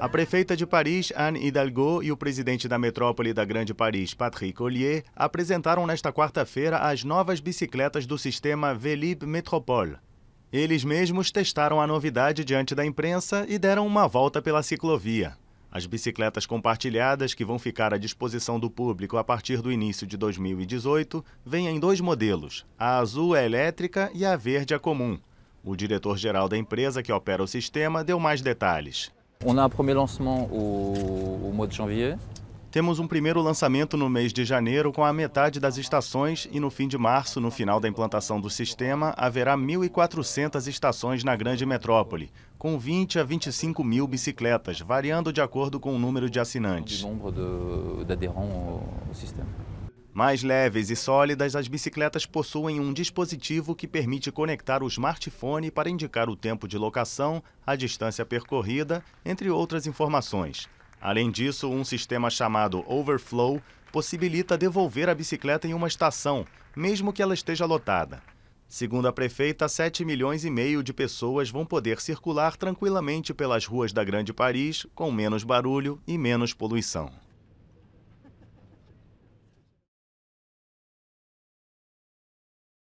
A prefeita de Paris, Anne Hidalgo, e o presidente da metrópole da Grande Paris, Patrick Ollier, apresentaram nesta quarta-feira as novas bicicletas do sistema Velib Metropole. Eles mesmos testaram a novidade diante da imprensa e deram uma volta pela ciclovia. As bicicletas compartilhadas, que vão ficar à disposição do público a partir do início de 2018, vêm em dois modelos: a azul é elétrica e a verde é comum. O diretor-geral da empresa que opera o sistema deu mais detalhes. On a un premier lancement au, mois de janvier. Temos um primeiro lançamento no mês de janeiro com a metade das estações e no fim de março, no final da implantação do sistema, haverá 1.400 estações na grande metrópole, com 20 a 25 mil bicicletas, variando de acordo com o número de assinantes. O número de, de mais leves e sólidas, as bicicletas possuem um dispositivo que permite conectar o smartphone para indicar o tempo de locação, a distância percorrida, entre outras informações. Além disso, um sistema chamado Overflow possibilita devolver a bicicleta em uma estação, mesmo que ela esteja lotada. Segundo a prefeita, 7 milhões e meio de pessoas vão poder circular tranquilamente pelas ruas da Grande Paris, com menos barulho e menos poluição.